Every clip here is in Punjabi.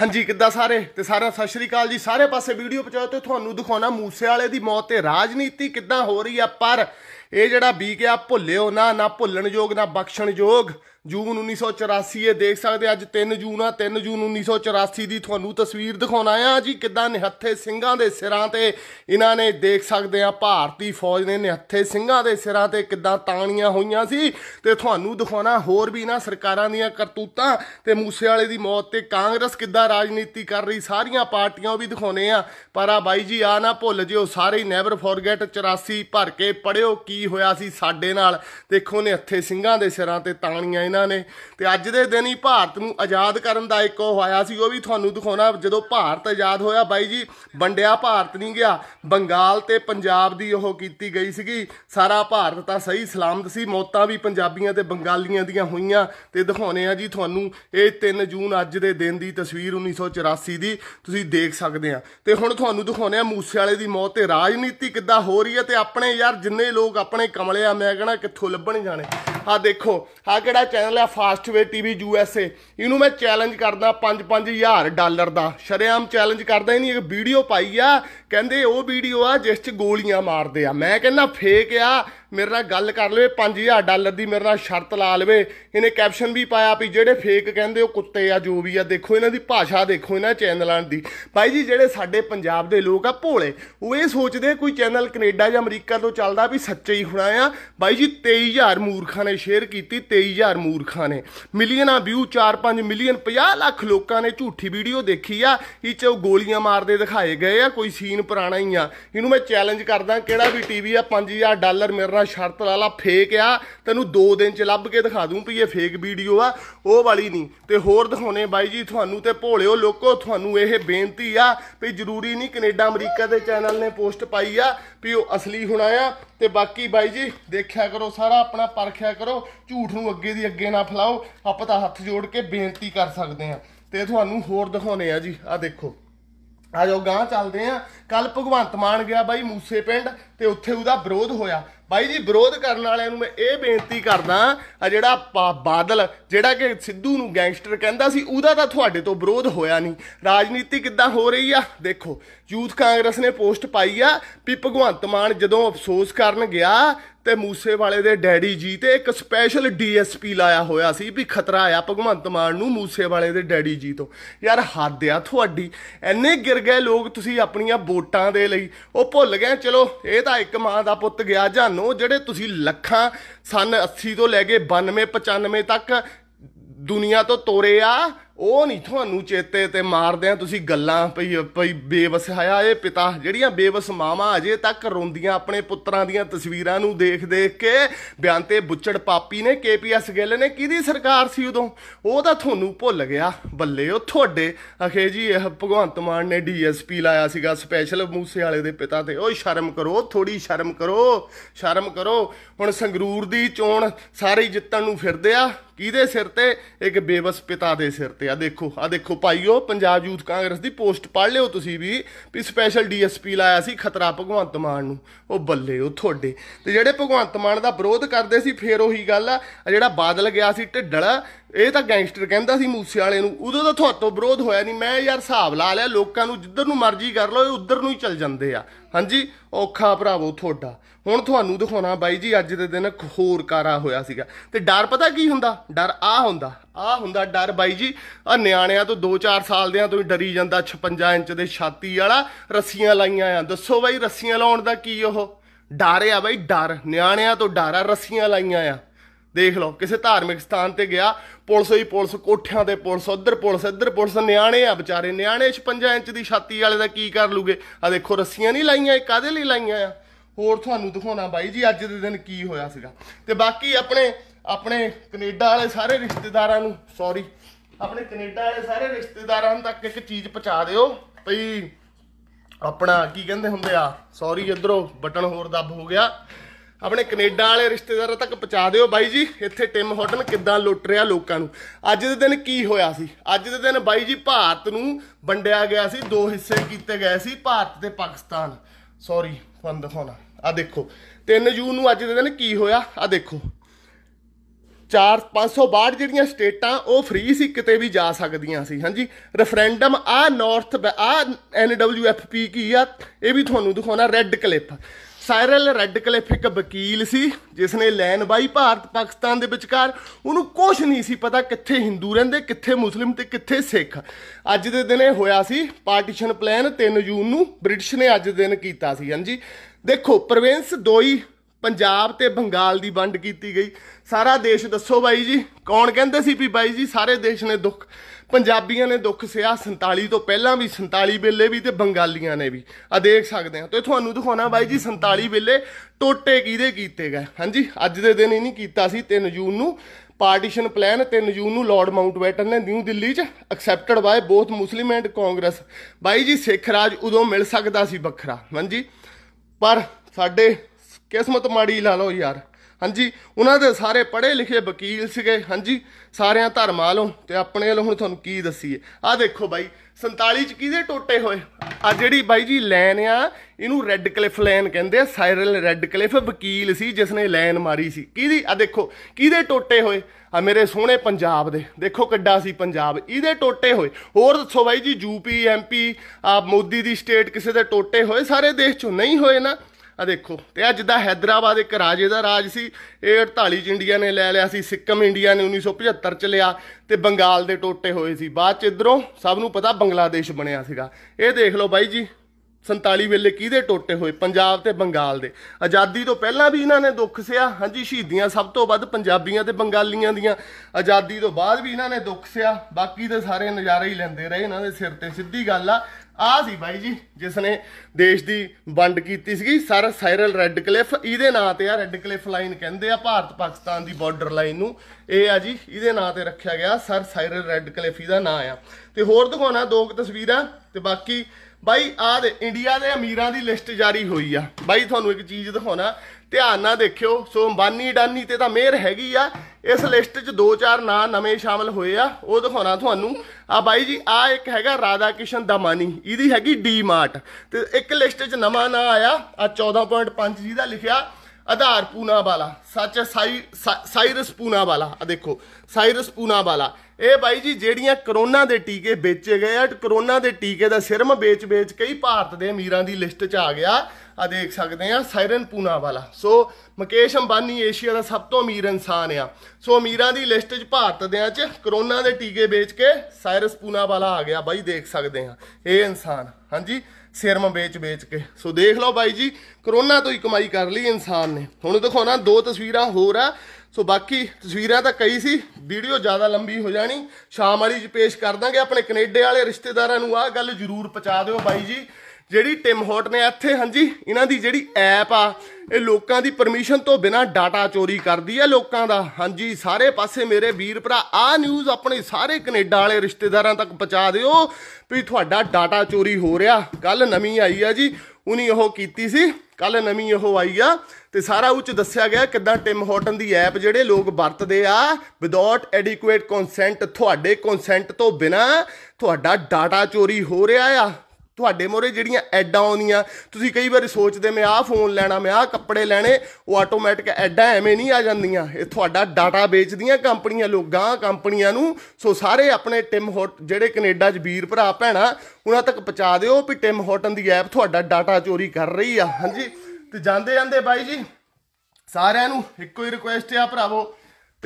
ਹਾਂਜੀ ਕਿੱਦਾਂ ਸਾਰੇ ਤੇ ਸਾਰਿਆਂ ਸਤਿ ਸ਼੍ਰੀ ਅਕਾਲ ਜੀ ਸਾਰੇ ਪਾਸੇ ਵੀਡੀਓ ਪਹੁੰਚਾਉ ਤੇ ਤੁਹਾਨੂੰ ਦਿਖਾਉਣਾ ਮੂਸੇ ਵਾਲੇ ਦੀ ਮੌਤ ਤੇ ਰਾਜਨੀਤੀ ਕਿੱਦਾਂ ਹੋ ਰਹੀ ਆ ਪਰ ਇਹ ਜਿਹੜਾ ਬੀ ਗਿਆ ਭੁੱਲਿਓ ਨਾ ਨਾ ਭੁੱਲਣ ਯੋਗ ਨਾ ਬਖਸ਼ਣ ਯੋਗ ਜੂਨ 1984 ਇਹ ਦੇਖ ਸਕਦੇ ਅੱਜ 3 ਜੂਨ ਆ 3 ਜੂਨ 1984 ਦੀ ਤੁਹਾਨੂੰ ਤਸਵੀਰ ਦਿਖਾਉਣਾ ਆ ਜੀ ਕਿੱਦਾਂ ਨਿਹੱਥੇ ਸਿੰਘਾਂ ਦੇ ਸਿਰਾਂ ਤੇ ਇਹਨਾਂ ਨੇ ਦੇਖ ਸਕਦੇ ਆ ਭਾਰਤੀ ਫੌਜ ਨੇ ਨਿਹੱਥੇ ਸਿੰਘਾਂ ਦੇ ਸਿਰਾਂ ਤੇ ਕਿੱਦਾਂ ਤਾਣੀਆਂ ਹੋਈਆਂ ਸੀ ਤੇ ਤੁਹਾਨੂੰ ਦਿਖਾਉਣਾ ਹੋਰ ਵੀ ਨਾ ਸਰਕਾਰਾਂ ਦੀਆਂ ਕਰਤੂਤਾਂ ਤੇ ਮੂਸੇ ਵਾਲੇ ਦੀ ਮੌਤ ਤੇ ਕਾਂਗਰਸ ਕਿੱਦਾਂ ਰਾਜਨੀਤੀ ਕਰ ਰਹੀ ਸਾਰੀਆਂ ਪਾਰਟੀਆਂ ਉਹ ਵੀ ਦਿਖਾਉਣੇ ਆ ਪਰ ਆ ਬਾਈ ਜੀ ਆ ਨਾ ਭੁੱਲ ਜਿਓ ਸਾਰੇ ਨੈਵਰ ਫੋਰਗੇਟ 84 ਭਰ ਕੇ ਪੜਿਓ ਕੀ ਕੀ ਹੋਇਆ ਸੀ ਸਾਡੇ ਨਾਲ ਦੇਖੋ ਨੇ ਹੱਥੇ ਸਿੰਘਾਂ ਦੇ ਸਿਰਾਂ ਤੇ ਤਾਣੀਆਂ ਇਹਨਾਂ ਨੇ ਤੇ ਅੱਜ ਦੇ ਦਿਨ ਹੀ ਭਾਰਤ ਨੂੰ ਆਜ਼ਾਦ ਕਰਨ ਦਾ ਇੱਕ ਉਹ ਹੋਇਆ ਸੀ ਉਹ ਵੀ ਤੁਹਾਨੂੰ ਦਿਖਾਉਣਾ ਜਦੋਂ ਭਾਰਤ ਆਜ਼ਾਦ ਹੋਇਆ ਬਾਈ ਜੀ ਵੰਡਿਆ ਭਾਰਤ ਨਹੀਂ ਗਿਆ ਬੰਗਾਲ ਤੇ ਪੰਜਾਬ ਦੀ ਉਹ ਕੀਤੀ ਗਈ ਸੀਗੀ ਸਾਰਾ ਭਾਰਤ ਤਾਂ ਸਹੀ ਸਲਾਮਤ ਸੀ ਮੌਤਾਂ ਵੀ ਪੰਜਾਬੀਆਂ ਤੇ ਬੰਗਾਲੀਆਂ ਦੀਆਂ ਹੋਈਆਂ ਤੇ ਦਿਖਾਉਨੇ ਆ ਜੀ ਤੁਹਾਨੂੰ ਇਹ 3 ਜੂਨ ਅੱਜ ਦੇ ਦਿਨ ਦੀ ਤਸਵੀਰ 1984 ਦੀ ਤੁਸੀਂ ਦੇਖ ਸਕਦੇ ਆ ਤੇ ਹੁਣ ਤੁਹਾਨੂੰ ਦਿਖਾਉਨੇ ਆ ਮੂਸੇ ਵਾਲੇ ਦੀ ਮੌਤ ਤੇ ਰਾਜਨੀਤੀ ਕਿੱਦਾਂ ਹੋ ਰਹੀ ਹੈ ਤੇ ਆਪਣੇ ਯਾਰ ਜਿੰਨੇ ਲੋਕ ਆਪਣੇ ਕਮਲਿਆ ਮੈਂ ਕਹਣਾ ਕਿੱਥੋਂ ਲੱਭਣ ਜਾਣੇ ਆ ਦੇਖੋ ਆ ਕਿਹੜਾ ਚੈਨਲ ਆ Fastway TV U S A ਇਹਨੂੰ ਮੈਂ ਚੈਲੰਜ ਕਰਦਾ 5-5000 ਡਾਲਰ ਦਾ ਸ਼ਰਿਆਮ ਚੈਲੰਜ ਕਰਦਾ ਨਹੀਂ ਇੱਕ ਵੀਡੀਓ ਪਾਈ ਆ ਕਹਿੰਦੇ ਉਹ ਵੀਡੀਓ ਆ ਜਿਸ 'ਚ ਗੋਲੀਆਂ ਮਾਰਦੇ ਆ ਮੈਂ ਕਹਿੰਦਾ ਫੇਕ ਆ ਮੇਰੇ ਨਾਲ ਗੱਲ ਕਰ ਲਵੇ 5000 ਡਾਲਰ ਦੀ ਮੇਰੇ ਨਾਲ ਸ਼ਰਤ ਲਾ ਲਵੇ ਇਹਨੇ ਕੈਪਸ਼ਨ ਵੀ ਪਾਇਆ ਵੀ ਜਿਹੜੇ ਫੇਕ ਕਹਿੰਦੇ ਉਹ ਕੁੱਤੇ ਆ ਜੋ ਵੀ ਆ ਦੇਖੋ ਇਹਨਾਂ ਦੀ ਭਾਸ਼ਾ ਦੇਖੋ ਇਹਨਾਂ ਚੈਨਲਾਂ ਦੀ ਭਾਈ ਜੀ ਜਿਹੜੇ ਸਾਡੇ ਪੰਜਾਬ ਦੇ ਲੋਕ ਆ ਭੋਲੇ ਉਹ ਇਹ ਸੋਚਦੇ ਕੋਈ ਚੈਨਲ ਕੈਨੇਡਾ ਜਾਂ ਅਮਰੀਕਾ ਤੋਂ ਚੱਲਦਾ ਵੀ ਸੱਚੇ 23 ਹੋਣਾ ਆ ਬਾਈ ਜੀ 23000 ਮੂਰਖਾਂ ਨੇ ਸ਼ੇਅਰ ਕੀਤੀ 23000 ਮੂਰਖਾਂ ਨੇ ਮਿਲੀਅਨਾਂ ਵਿਊ 4-5 ਮਿਲੀਅਨ 50 ਲੱਖ ਲੋਕਾਂ ਨੇ ਝੂਠੀ ਵੀਡੀਓ ਦੇਖੀ ਆ ਇਹ ਚ ਗੋਲੀਆਂ ਮਾਰਦੇ ਦਿਖਾਏ ਗਏ ਆ ਕੋਈ ਸੀਨ ਪੁਰਾਣਾ ਹੀ ਆ ਇਹਨੂੰ ਮੈਂ ਚੈਲੰਜ ਕਰਦਾ ਕਿਹੜਾ ਵੀ ਟੀਵੀ ਆ 5000 ਡਾਲਰ ਮੇਰੇ ਨਾਲ ਸ਼ਰਤ ਲਾ ਲਾ ਫੇਕ ਆ ਤੈਨੂੰ 2 ਦਿਨ ਚ ਲੱਭ ਕੇ ਦਿਖਾ ਦੂੰ ਵੀ ਇਹ ਫੇਕ ਵੀਡੀਓ ਆ ਉਹ ਵਾਲੀ ਨਹੀਂ ਤੇ ਹੋਰ ਦਿਖਾਉਣੇ ਬਾਈ ਜੀ ਤੁਹਾਨੂੰ ਤੇ ਭੋਲਿਓ ਲੋਕੋ ਤੁਹਾਨੂੰ ਇਹ ਬੇਨਤੀ ਆ ਵੀ ਜ਼ਰੂਰੀ ਨਹੀਂ ਕੈਨੇਡਾ ਅਮਰੀਕਾ ਦੇ ਚੈਨਲ ਨੇ ਪੋਸਟ ਪਾਈ ਆ ਵੀ ਉਹ ਅਸਲੀ ਹੋਣਾ ਆ ਤੇ ਬਾਕੀ ਬਾਕੀ ਬਾਈ ਜੀ ਦੇਖਿਆ ਕਰੋ ਸਾਰਾ ਆਪਣਾ ਪਰਖਿਆ ਕਰੋ ਝੂਠ ਨੂੰ ਅੱਗੇ ਦੀ ਅੱਗੇ ਨਾ ਫਲਾਓ ਆਪਾਂ ਤਾਂ ਹੱਥ ਜੋੜ ਕੇ ਬੇਨਤੀ ਕਰ ਸਕਦੇ ਆ ਤੇ ਤੁਹਾਨੂੰ ਹੋਰ ਦਿਖਾਉਣੇ ਆ ਜੀ ਆ ਦੇਖੋ ਆ ਜਾਓ ਗਾਂ ਚੱਲਦੇ ਆ ਕੱਲ ਭਗਵੰਤ ਮਾਨ ਗਿਆ ਬਾਈ ਮੂਸੇ ਪਿੰਡ ਤੇ ਉੱਥੇ ਉਹਦਾ ਵਿਰੋਧ ਹੋਇਆ ਬਾਈ ਜੀ ਵਿਰੋਧ ਕਰਨ ਵਾਲਿਆਂ ਨੂੰ ਮੈਂ ਇਹ ਬੇਨਤੀ ਕਰਦਾ ਆ ਜਿਹੜਾ ਬਾਦਲ ਜਿਹੜਾ ਕਿ ਸਿੱਧੂ ਨੂੰ ਗੈਂਗਸਟਰ ਕਹਿੰਦਾ ਸੀ ਉਹਦਾ ਤਾਂ ਤੁਹਾਡੇ ਤੋਂ ਵਿਰੋਧ ਹੋਇਆ ਨਹੀਂ ਰਾਜਨੀਤੀ ਕਿੱਦਾਂ ਹੋ ਰਹੀ ਆ ਦੇਖੋ ਯੂਥ ਕਾਂਗਰਸ ਨੇ ਪੋਸਟ ਪਾਈ ਆ ਵੀ ਭਗਵੰਤ ਮਾਨ ਜਦੋਂ ਅਫਸੋਸ ਕਰਨ ਗਿਆ ਤੇ ਮੂਸੇ ਵਾਲੇ ਦੇ ਡੈਡੀ ਜੀ ਤੇ ਇੱਕ ਸਪੈਸ਼ਲ ਡੀਐਸਪੀ ਲਾਇਆ ਹੋਇਆ ਸੀ ਵੀ ਖਤਰਾ ਆਇਆ ਭਗਵੰਤ ਮਾਨ ਨੂੰ ਮੂਸੇ ਵਾਲੇ ਦੇ ਡੈਡੀ ਜੀ ਤੋਂ ਯਾਰ ਹੱਦ ਆ ਤੁਹਾਡੀ ਐਨੇ ਗਿਰ ਗਏ ਲੋਕ ਤੁਸੀਂ ਆਪਣੀਆਂ ਵੋਟਾਂ ਦੇ ਲਈ ਉਹ ਭੁੱਲ ਗਏ ਚਲੋ ਇਹ ਤਾਂ ਇੱਕ ਮਾਂ ਦਾ ਪੁੱਤ ਗਿਆ ਜਾਂ ਉਹ ਜਿਹੜੇ ਤੁਸੀਂ ਲੱਖਾਂ ਸਨ 80 ਤੋਂ ਲੈ ਕੇ 92 95 ਤੱਕ ਦੁਨੀਆ ਤੋਂ ਤੋਰੇ ਆ ਉਹ ਨਹੀਂ ਤੁਹਾਨੂੰ ਚੇਤੇ ਤੇ ਮਾਰਦੇ ਆ ਤੁਸੀਂ ਗੱਲਾਂ ਪਈ ਪਈ ਬੇਵਸ ਹਾਇਆ ਇਹ ਪਿਤਾ ਜਿਹੜੀਆਂ ਬੇਵਸ ਮਾਵਾਂ ਅਜੇ ਤੱਕ ਰੋਂਦੀਆਂ ਆਪਣੇ ਪੁੱਤਰਾਂ ਦੀਆਂ ਤਸਵੀਰਾਂ ਨੂੰ ਦੇਖ ਦੇਖ ਕੇ ਬਿਆਨਤੇ ਬੁੱਚੜ ਪਾਪੀ ਨੇ ਕੇਪੀਐਸ ਗਿੱਲ ਨੇ ਕਿਹਦੀ ਸਰਕਾਰ ਸੀ ਉਦੋਂ ਉਹ ਤਾਂ ਤੁਹਾਨੂੰ ਭੁੱਲ ਗਿਆ ਬੱਲੇ ਉਹ ਤੁਹਾਡੇ ਅਖੇ ਜੀ ਇਹ ਭਗਵੰਤ ਮਾਨ ਨੇ ਡੀਐਸਪੀ ਲਾਇਆ ਸੀਗਾ ਸਪੈਸ਼ਲ ਮੂਸੇ ਵਾਲੇ ਦੇ ਪਿਤਾ ਤੇ ਓਏ ਸ਼ਰਮ ਕਰੋ ਥੋੜੀ ਸ਼ਰਮ ਕਰੋ ਸ਼ਰਮ ਕਰੋ ਹੁਣ ਸੰਗਰੂਰ ਦੀ ਚੋਣ ਸਾਰੇ ਜਿੱਤਣ ਨੂੰ ਫਿਰਦੇ ਆ ਕਿਹਦੇ ਸਿਰ ਤੇ ਇੱਕ ਬੇਵਸ ਪਿਤਾ ਦੇ ਸਿਰ ਤੇ ਆ ਦੇਖੋ ਆ ਦੇਖੋ ਭਾਈਓ ਪੰਜਾਬ ਯੂਥ ਕਾਂਗਰਸ ਦੀ ਪੋਸਟ ਪੜ ਲਿਓ ਤੁਸੀਂ ਵੀ ਵੀ ਸਪੈਸ਼ਲ ਡੀਐਸਪੀ ਲਾਇਆ ਸੀ ਖਤਰਾ ਭਗਵੰਤ ਮਾਨ ਨੂੰ ਉਹ ਬੱਲੇ ਉਹ ਤੁਹਾਡੇ ਤੇ ਜਿਹੜੇ ਭਗਵੰਤ ਮਾਨ ਦਾ ਵਿਰੋਧ ਕਰਦੇ ਸੀ ਫੇਰ ਉਹੀ ਗੱਲ ਆ ਜਿਹੜਾ ਬਾਦਲ ਗਿਆ ਸੀ ਢਿੱਡਲ ਇਹ ਤਾਂ ਗੈਂਗਸਟਰ ਕਹਿੰਦਾ ਸੀ ਮੂਸੇ ਵਾਲੇ ਨੂੰ ਉਦੋਂ ਤਾਂ ਤੁਹਾਤੋਂ ਵਿਰੋਧ ਹੋਇਆ ਨਹੀਂ ਮੈਂ ਯਾਰ ਹਿਸਾਬ ਲਾ ਲਿਆ ਲੋਕਾਂ ਨੂੰ ਜਿੱਧਰ ਨੂੰ ਮਰਜ਼ੀ ਕਰ ਲਓ ਇਹ ਉਧਰ ਨੂੰ ਹੀ ਚੱਲ ਜਾਂਦੇ ਆ ਹਾਂਜੀ ਔਖਾ ਭਰਾਵੋ ਤੁਹਾਡਾ ਹੁਣ ਤੁਹਾਨੂੰ ਦਿਖਾਉਣਾ ਬਾਈ ਜੀ ਅੱਜ ਦੇ ਦਿਨ ਖੋਰ ਕਾਰਾ ਹੋਇਆ ਸੀਗਾ ਤੇ ਡਰ ਪਤਾ ਕੀ ਹੁੰਦਾ ਡਰ ਆ ਹੁੰਦਾ ਆ ਹੁੰਦਾ ਡਰ ਬਾਈ ਜੀ ਆ ਨਿਆਣਿਆਂ ਤੋਂ 2-4 ਸਾਲ ਦਿਆਂ ਤੋਂ ਡਰੀ ਜਾਂਦਾ 56 ਇੰਚ ਦੇ ਛਾਤੀ ਵਾਲਾ ਰੱਸੀਆਂ ਲਾਈਆਂ ਆ ਦੱਸੋ ਬਾਈ ਰੱਸੀਆਂ ਲਾਉਣ ਦਾ ਕੀ ਉਹ ਡਰ ਆ ਬਾਈ ਡਰ ਨਿਆਣਿਆਂ ਤੋਂ ਡਰ ਆ ਰੱਸੀਆਂ ਲਾਈਆਂ ਆ ਦੇਖ ਲਓ ਕਿਸੇ ਧਾਰਮਿਕ ਸਥਾਨ ਤੇ ਗਿਆ ਪੁਲਿਸ ਹੀ ਪੁਲਿਸ ਕੋਠਿਆਂ ਤੇ ਪੁਲਿਸ ਉਧਰ ਪੁਲਿਸ ਇਧਰ ਪੁਲਿਸ ਨਿਆਣੇ ਆ ਵਿਚਾਰੇ ਨਿਆਣੇ 56 ਇੰਚ ਦੀ ਛਾਤੀ ਵਾਲੇ ਦਾ ਕੀ ਕਰ ਲੂਗੇ ਆ ਦੇਖੋ ਰੱਸੀਆਂ ਨਹੀਂ ਲਾਈਆਂ ਇਹ ਕਾਦੇ ਲਈ ਲਾਈਆਂ ਆ ਹੋਰ ਤੁਹਾਨੂੰ ਦਿਖਾਉਣਾ ਬਾਈ ਜੀ ਅੱਜ ਦੇ ਦਿਨ ਕੀ ਹੋਇਆ ਸੀਗਾ ਤੇ ਬਾਕੀ ਆਪਣੇ ਆਪਣੇ ਕੈਨੇਡਾ ਵਾਲੇ ਸਾਰੇ ਰਿਸ਼ਤੇਦਾਰਾਂ ਨੂੰ ਸੌਰੀ ਆਪਣੇ ਕੈਨੇਡਾ ਵਾਲੇ ਸਾਰੇ ਰਿਸ਼ਤੇਦਾਰਾਂ ਤੱਕ ਇੱਕ ਚੀਜ਼ ਪਹੁੰਚਾ ਦਿਓ ਭਈ ਆਪਣਾ ਕੀ ਕਹਿੰਦੇ ਹੁੰਦੇ ਆ ਸੌਰੀ ਇਧਰੋਂ ਬਟਨ ਹੋਰ ਦੱਬ ਹੋ ਗਿਆ ਆਪਣੇ ਕੈਨੇਡਾ ਵਾਲੇ ਰਿਸ਼ਤੇਦਾਰਾਂ ਤੱਕ ਪਹੁੰਚਾ ਦਿਓ ਬਾਈ ਜੀ ਇੱਥੇ ਟਿਮ ਹੋਟਨ ਕਿੱਦਾਂ ਲੁੱਟ ਰਿਹਾ ਲੋਕਾਂ ਨੂੰ ਅੱਜ ਦੇ ਦਿਨ ਕੀ ਹੋਇਆ ਸੀ ਅੱਜ ਦੇ ਦਿਨ ਬਾਈ ਜੀ ਭਾਰਤ ਨੂੰ ਵੰਡਿਆ ਗਿਆ ਸੀ ਦੋ ਹਿੱਸੇ ਕੀਤੇ ਗਏ ਸੀ ਭਾਰਤ ਤੇ ਪਾਕਿਸਤਾਨ ਸੌਰੀ ਤੁਹਾਨੂੰ ਦਿਖਾਉਣਾ ਆ ਦੇਖੋ 3 ਜੂਨ ਨੂੰ ਅੱਜ ਦੇ ਦਿਨ ਕੀ ਹੋਇਆ ਆ ਦੇਖੋ 4562 ਜਿਹੜੀਆਂ ਸਟੇਟਾਂ ਉਹ ਫ੍ਰੀ ਸੀ ਕਿਤੇ ਵੀ ਜਾ ਸਕਦੀਆਂ ਸੀ ਹਾਂਜੀ ਰੈਫਰੈਂਡਮ ਆ ਨਾਰਥ ਆ ਐਨਡਬਲਯੂਐਫਪੀ ਕੀ ਆ ਇਹ ਵੀ ਤੁਹਾਨੂੰ ਦਿਖਾਉਣਾ ਰੈੱਡ ਕਲਿੱਪ ਸਾਇਰਲ ਰੈਡਕਲਿਫ ਇੱਕ ਵਕੀਲ ਸੀ ਜਿਸ ਨੇ ਲੈਨ ਬਾਈ ਭਾਰਤ ਪਾਕਿਸਤਾਨ ਦੇ ਵਿਚਕਾਰ ਉਹਨੂੰ ਕੁਝ ਨਹੀਂ ਸੀ ਪਤਾ ਕਿੱਥੇ ਹਿੰਦੂ ਰਹਿੰਦੇ ਕਿੱਥੇ ਮੁਸਲਿਮ ਤੇ ਕਿੱਥੇ ਸਿੱਖ ਅੱਜ ਦੇ ਦਿਨ ਇਹ ਹੋਇਆ ਸੀ ਪਾਰਟੀਸ਼ਨ ਪਲਾਨ 3 ਜੂਨ ਨੂੰ ਬ੍ਰਿਟਿਸ਼ ਨੇ ਅੱਜ ਦਿਨ ਕੀਤਾ ਸੀ ਹਾਂਜੀ ਦੇਖੋ ਪ੍ਰਵਿੰਸ ਦੋਈ ਪੰਜਾਬ ਤੇ ਬੰਗਾਲ ਦੀ ਵੰਡ ਕੀਤੀ ਗਈ ਸਾਰਾ ਦੇਸ਼ ਦੱਸੋ ਬਾਈ ਜੀ ਕੌਣ ਕਹਿੰਦੇ ਸੀ ਵੀ ਬਾਈ ਜੀ ਸਾਰੇ ਦੇਸ਼ ਨੇ ਦੁੱਖ ਪੰਜਾਬੀਆਂ ਨੇ ਦੁੱਖ ਸਿਆ 47 ਤੋਂ ਪਹਿਲਾਂ ਵੀ 47 ਬੇਲੇ ਵੀ ਤੇ ਬੰਗਾਲੀਆਂ ਨੇ ਵੀ ਆ ਦੇਖ ਸਕਦੇ ਆ ਤੇ ਤੁਹਾਨੂੰ ਦਿਖਾਉਣਾ ਬਾਈ ਜੀ 47 ਬੇਲੇ ਟੋਟੇ ਕਿਹਦੇ ਕੀਤੇ ਗਏ ਹਾਂਜੀ ਅੱਜ ਦੇ ਦਿਨ ਹੀ ਨਹੀਂ ਕੀਤਾ ਸੀ 3 ਜੂਨ ਨੂੰ ਪਾਰਟੀਸ਼ਨ ਪਲਾਨ 3 ਜੂਨ ਨੂੰ ਲਾਰਡ ਮਾਊਂਟਬੈਟਨ ਨੇ ਨਿਊ ਦਿੱਲੀ 'ਚ accepted by both Muslim and Congress ਬਾਈ ਜੀ ਸਿੱਖ ਰਾਜ ਉਦੋਂ ਮਿਲ ਸਕਦਾ ਸੀ ਵੱਖਰਾ ਹਾਂਜੀ ਪਰ ਸਾਡੇ ਕਿਸਮਤ ਮਾੜੀ ਲਾ ਲਓ ਯਾਰ ਹਾਂਜੀ ਉਹਨਾਂ ਦੇ ਸਾਰੇ ਪੜ੍ਹੇ ਲਿਖੇ ਵਕੀਲ ਸੀਗੇ ਹਾਂਜੀ ਸਾਰਿਆਂ ਧਰਮ ਵਾਲੋਂ ਤੇ ਆਪਣੇ ਵੱਲੋਂ ਹੁਣ ਤੁਹਾਨੂੰ ਕੀ ਦਸੀਏ ਆ ਦੇਖੋ ਬਾਈ 47 ਚ ਕਿਹਦੇ ਟੋਟੇ ਹੋਏ ਆ ਜਿਹੜੀ ਬਾਈ ਜੀ ਲੈਨ ਆ ਇਹਨੂੰ ਰੈੱਡ ਕਲਿਫ ਲੈਨ ਕਹਿੰਦੇ ਆ ਸਾਇਰਲ ਰੈੱਡ ਕਲਿਫ ਵਕੀਲ ਸੀ ਜਿਸ ਨੇ ਲੈਨ ਮਾਰੀ ਸੀ ਕਿਹਦੀ ਆ ਦੇਖੋ ਕਿਹਦੇ ਟੋਟੇ ਹੋਏ ਆ ਮੇਰੇ ਸੋਹਣੇ ਪੰਜਾਬ ਦੇ ਦੇਖੋ ਕਿੱਡਾ ਸੀ ਪੰਜਾਬ ਇਹਦੇ ਟੋਟੇ ਹੋਏ ਹੋਰ ਦੱਸੋ ਬਾਈ ਜੀ ਯੂਪੀ ਐਮਪੀ ਆ ਮੋਦੀ ਦੀ ਸਟੇਟ ਕਿਸੇ ਦੇ ਟੋਟੇ ਹੋਏ ਸਾਰੇ ਦੇਸ਼ ਚੋਂ ਨਹੀਂ ਹੋਏ ਨਾ ਆ ਦੇਖੋ ਤੇ ਅੱਜ ਜਿੱਦਾਂ ਹైదరాబాద్ ਇੱਕ ਰਾਜੇ ਦਾ ਰਾਜ ਸੀ ਇਹ 48 ਚ ਇੰਡੀਆ ਨੇ ਲੈ ਲਿਆ ਸੀ ਸਿੱਕਮ ਇੰਡੀਆ ਨੇ 1975 ਚ ਲਿਆ ਤੇ ਬੰਗਾਲ ਦੇ ਟੋਟੇ ਹੋਏ ਸੀ ਬਾਅਦ ਚ ਇਧਰੋਂ ਸਭ ਨੂੰ ਪਤਾ ਬੰਗਲਾਦੇਸ਼ ਬਣਿਆ ਸੀਗਾ ਇਹ ਦੇਖ ਲਓ ਬਾਈ ਜੀ 47 ਵੇਲੇ ਕਿਹਦੇ ਟੋਟੇ ਹੋਏ ਪੰਜਾਬ ਤੇ ਬੰਗਾਲ ਦੇ ਆਜ਼ਾਦੀ ਤੋਂ ਪਹਿਲਾਂ ਵੀ ਇਹਨਾਂ ਨੇ ਦੁੱਖ ਸਿਆ ਹਾਂਜੀ ਸ਼ਹੀਦੀਆਂ ਸਭ ਤੋਂ ਵੱਧ ਪੰਜਾਬੀਆਂ ਤੇ ਬੰਗਾਲੀਆਂ ਦੀਆਂ ਆਜ਼ਾਦੀ ਤੋਂ ਬਾਅਦ ਵੀ ਇਹਨਾਂ ਨੇ ਦੁੱਖ ਸਿਆ ਬਾਕੀ ਦੇ ਸਾਰੇ ਨਜ਼ਾਰੇ ਹੀ ਲੈਂਦੇ ਰਹੇ ਇਹਨਾਂ ਦੇ ਸਿਰ ਤੇ ਸਿੱਧੀ ਗੱਲ ਆ ਆ ਸੀ ਬਾਈ ਜੀ ਜਿਸ ਨੇ ਦੇਸ਼ ਦੀ ਵੰਡ ਕੀਤੀ ਸੀਗੀ ਸਰ ਸਾਇਰਲ ਰੈੱਡ ਕਲਿਫ ਇਹਦੇ ਨਾਂ ਤੇ ਆ ਰੈੱਡ ਕਲਿਫ ਲਾਈਨ ਕਹਿੰਦੇ ਆ ਭਾਰਤ ਪਾਕਿਸਤਾਨ ਦੀ ਬਾਰਡਰ ਲਾਈਨ ਨੂੰ ਇਹ ਆ ਜੀ ਇਹਦੇ ਨਾਂ ਤੇ ਰੱਖਿਆ ਗਿਆ ਸਰ ਸਾਇਰਲ ਰੈੱਡ ਕਲਿਫ ਇਹਦਾ ਨਾਂ ਆ ਤੇ ਹੋਰ ਦਿਖਾਉਣਾ ਦੋ ਤਸਵੀਰਾਂ ਤੇ ਬਾਕੀ ਬਾਈ ਆ ਦੇ ਇੰਡੀਆ ਦੇ ਅਮੀਰਾਂ ਦੀ ਲਿਸਟ ਜਾਰੀ ਹੋਈ ਆ ਬਾਈ ਤੁਹਾਨੂੰ ਇੱਕ ਚੀਜ਼ ਦਿਖਾਉਣਾ ਧਿਆਨ ਨਾਲ ਦੇਖਿਓ ਸੋ ਅੰਬਾਨੀ ਡਾਨੀ ਤੇ ਤਾਂ ਮੇਰ ਹੈਗੀ ਆ ਇਸ ਲਿਸਟ 'ਚ ਦੋ ਚਾਰ ਨਾਂ ਨਵੇਂ ਸ਼ਾਮਲ ਹੋਏ ਆ ਉਹ ਦਿਖਾਉਣਾ ਤੁਹਾਨੂੰ ਆ ਬਾਈ ਜੀ ਆ ਇੱਕ ਹੈਗਾ ਰਾਧਾ ਕਿਸ਼ਨ ਦਮਾਨੀ ਇਹਦੀ ਹੈਗੀ ਡੀ ਮਾਰਟ ਤੇ ਇੱਕ ਲਿਸਟ 'ਚ ਨਵਾਂ ਨਾਂ ਆਇਆ ਆ 14.5 ਜੀ ਦਾ ਲਿਖਿਆ ਆਧਾਰ ਪੂਨਾ ਵਾਲਾ ਸੱਚ ਸਾਈ ਸਾਇਰਸ ਪੂਨਾ ਵਾਲਾ ਆ ਦੇਖੋ ਸਾਇਰਸ ਪੂਨਾ ਵਾਲਾ ਇਹ ਬਾਈ ਜੀ ਜਿਹੜੀਆਂ ਕਰੋਨਾ ਦੇ ਟੀਕੇ ਵੇਚੇ ਗਏ ਆ ਕਰੋਨਾ ਦੇ ਟੀਕੇ ਦਾ ਸਿਰਮ ਵੇਚ-ਵੇਚ ਕਈ ਭਾਰਤ ਦੇ ਅਮੀਰਾਂ ਦੀ ਲਿਸਟ 'ਚ ਆ ਗਿਆ ਆ ਦੇਖ ਸਕਦੇ ਆ Cyrus Poonawalla so Mukesh Ambani Asia ਦਾ ਸਭ ਤੋਂ ਅਮੀਰ ਇਨਸਾਨ ਆ ਸੋ ਅਮੀਰਾਂ ਦੀ ਲਿਸਟ 'ਚ ਭਾਰਤ ਦੇ ਆ 'ਚ ਕਰੋਨਾ ਦੇ ਟੀਕੇ ਵੇਚ ਕੇ ਸਾਇਰਸ ਪੂਨਾ ਵਾਲਾ ਆ ਗਿਆ ਬਾਈ ਦੇਖ ਸਕਦੇ ਆ ਇਹ ਇਨਸਾਨ ਹਾਂਜੀ ਸਿਰਮ ਵੇਚ-ਵੇਚ ਕੇ ਸੋ ਦੇਖ ਲਓ ਬਾਈ ਜੀ ਕਰੋਨਾ ਤੋਂ ਹੀ ਕਮਾਈ ਕਰ ਲਈ ਇਨਸਾਨ ਨੇ ਹੁਣ ਦਿਖਾਉਣਾ ਦੋ ਤਸਵੀਰਾਂ ਹੋਰ ਆ ਸੋ ਬਾਕੀ ਤਸਵੀਰਾਂ ਤਾਂ ਕਈ ਸੀ ਵੀਡੀਓ ਜ਼ਿਆਦਾ ਲੰਬੀ ਹੋ ਜਾਣੀ ਸ਼ਾਮ ਵਾਲੀ ਚ ਪੇਸ਼ ਕਰ ਦਾਂਗੇ ਆਪਣੇ ਕੈਨੇਡਾ ਵਾਲੇ ਰਿਸ਼ਤੇਦਾਰਾਂ ਨੂੰ ਆਹ ਗੱਲ ਜ਼ਰੂਰ ਪਹੁੰਚਾ ਦਿਓ ਬਾਈ ਜੀ ਜਿਹੜੀ ਟਿਮ ਹੌਟ ਨੇ ਇੱਥੇ ਹਾਂਜੀ ਇਹਨਾਂ ਦੀ ਜਿਹੜੀ ਐਪ ਆ ਇਹ ਲੋਕਾਂ ਦੀ ਪਰਮਿਸ਼ਨ ਤੋਂ ਬਿਨਾ ਡਾਟਾ ਚੋਰੀ ਕਰਦੀ ਹੈ ਲੋਕਾਂ ਦਾ ਹਾਂਜੀ ਸਾਰੇ ਪਾਸੇ ਮੇਰੇ ਵੀਰ ਭਰਾ ਆ ਨਿਊਜ਼ ਆਪਣੇ ਸਾਰੇ ਕੈਨੇਡਾ ਵਾਲੇ ਰਿਸ਼ਤੇਦਾਰਾਂ ਤੱਕ ਪਹੁੰਚਾ ਦਿਓ ਵੀ ਤੁਹਾਡਾ ਡਾਟਾ ਚੋਰੀ ਹੋ ਰਿਹਾ ਕੱਲ ਨਵੀਂ ਆਈ ਆ ਜੀ ਉਨੀ ਉਹ ਕੀਤੀ ਸੀ ਕੱਲ ਨਵੀਂ ਉਹ ਆਈ ਆ ਤੇ ਸਾਰਾ ਉੱਚ ਦੱਸਿਆ ਗਿਆ ਕਿਦਾਂ ਟਿਮ ਹੌਟਨ ਦੀ ਐਪ ਜਿਹੜੇ ਲੋਕ ਵਰਤਦੇ ਆ ਵਿਦਆਊਟ ਐਡਿਕੁਏਟ ਕੰਸੈਂਟ ਤੁਹਾਡੇ ਕੰਸੈਂਟ ਤੋਂ ਬਿਨਾ ਤੁਹਾਡਾ ਡਾਟਾ ਚੋਰੀ ਹੋ ਰਿਹਾ ਆ ਤੁਹਾਡੇ ਮੋਰੇ ਜਿਹੜੀਆਂ ਐਡਾਂ ਆਉਂਦੀਆਂ ਤੁਸੀਂ ਕਈ ਵਾਰ ਸੋਚਦੇ ਮੈਂ ਆਹ ਫੋਨ ਲੈਣਾ ਮੈਂ ਆਹ ਕੱਪੜੇ ਲੈਣੇ ਉਹ ਆਟੋਮੈਟਿਕ ਐਡਾਂ ਐਵੇਂ ਨਹੀਂ ਆ ਜਾਂਦੀਆਂ ਇਹ ਤੁਹਾਡਾ ਡਾਟਾ ਵੇਚਦੀਆਂ ਕੰਪਨੀਆਂ ਲੋਕਾਂ ਕੰਪਨੀਆਂ ਨੂੰ ਸੋ ਸਾਰੇ ਆਪਣੇ ਟਿਮ ਹੋਟ ਜਿਹੜੇ ਕੈਨੇਡਾ 'ਚ ਵੀਰ ਭਰਾ ਭੈਣਾ ਉਹਨਾਂ ਤੱਕ ਪਹੁੰਚਾ ਦਿਓ ਵੀ ਟਿਮ ਹੋਟਨ ਦੀ ਐਪ ਤੁਹਾਡਾ ਡਾਟਾ ਚੋਰੀ ਕਰ ਰਹੀ ਆ ਹਾਂਜੀ ਤੇ ਜਾਂਦੇ ਜਾਂਦੇ ਬਾਈ ਜੀ ਸਾਰਿਆਂ ਨੂੰ ਇੱਕੋ ਹੀ ਰਿਕੁਐਸਟ ਆ ਭਰਾਵੋ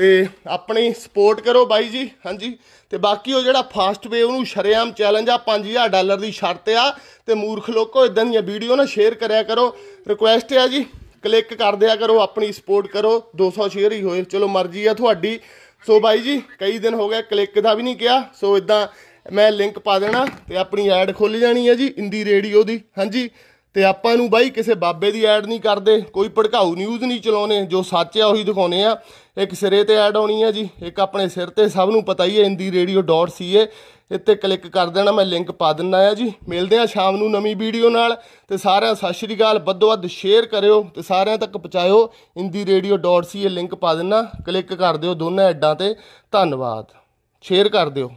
ਤੇ ਆਪਣੀ ਸਪੋਰਟ ਕਰੋ ਬਾਈ ਜੀ ਹਾਂਜੀ ਤੇ ਬਾਕੀ ਉਹ ਜਿਹੜਾ ਫਾਸਟ ਵੇ ਉਹਨੂੰ ਸ਼ਰਿਆਮ ਚੈਲੰਜ ਆ 5000 ਡਾਲਰ ਦੀ ਸ਼ਰਤ ਆ ਤੇ ਮੂਰਖ ਲੋਕੋ ਇਦਾਂ ਦੀਆਂ ਵੀਡੀਓ ਨਾ ਸ਼ੇਅਰ ਕਰਿਆ ਕਰੋ ਰਿਕੁਐਸਟ ਆ ਜੀ ਕਲਿੱਕ ਕਰ ਦਿਆ ਕਰੋ ਆਪਣੀ ਸਪੋਰਟ ਕਰੋ 200 ਸ਼ੇਅਰ ਹੀ ਹੋਏ ਚਲੋ ਮਰਜ਼ੀ ਆ ਤੁਹਾਡੀ ਸੋ ਬਾਈ ਜੀ ਕਈ ਦਿਨ ਹੋ ਗਏ ਕਲਿੱਕ ਦਾ ਵੀ ਨਹੀਂ ਕਿਹਾ ਸੋ ਇਦਾਂ ਮੈਂ ਲਿੰਕ ਪਾ ਦੇਣਾ ਤੇ ਆਪਣੀ ਐਡ ਖੁੱਲ ਜਾਣੀ ਹੈ ਜੀ ਇੰਦੀ ਰੇਡੀਓ ਦੀ ਹਾਂਜੀ ਤੇ ਆਪਾਂ ਨੂੰ ਬਾਈ ਕਿਸੇ ਬਾਬੇ ਦੀ ਐਡ ਨਹੀਂ ਕਰਦੇ ਕੋਈ ਭੜਕਾਊ ਨਿਊਜ਼ ਨਹੀਂ ਚਲਾਉਨੇ ਜੋ ਸੱਚ ਆ ਉਹੀ ਦਿਖਾਉਨੇ ਆ ਇੱਕ ਸਿਰੇ ਤੇ ਐਡ ਆਉਣੀ ਆ ਜੀ ਇੱਕ ਆਪਣੇ ਸਿਰ ਤੇ ਸਭ ਨੂੰ ਪਤਾ ਹੀ ਹੈ indireradio.ca ਇੱਥੇ ਕਲਿੱਕ ਕਰ ਦੇਣਾ ਮੈਂ ਲਿੰਕ ਪਾ ਦਿੰਦਾ ਆ ਜੀ ਮਿਲਦੇ ਆ ਸ਼ਾਮ ਨੂੰ ਨਵੀਂ ਵੀਡੀਓ ਨਾਲ ਤੇ ਸਾਰਿਆਂ ਸਤਿ ਸ਼੍ਰੀ ਅਕਾਲ ਵੱਧੋ ਵੱਧ ਸ਼ੇਅਰ ਕਰਿਓ ਤੇ ਸਾਰਿਆਂ ਤੱਕ ਪਹੁੰਚਾਇਓ indireradio.ca ਲਿੰਕ ਪਾ ਦਿੰਨਾ ਕਲਿੱਕ ਕਰ ਦਿਓ ਦੋਨਾਂ ਐਡਾਂ ਤੇ ਧੰਨਵਾਦ ਸ਼ੇਅਰ ਕਰ ਦਿਓ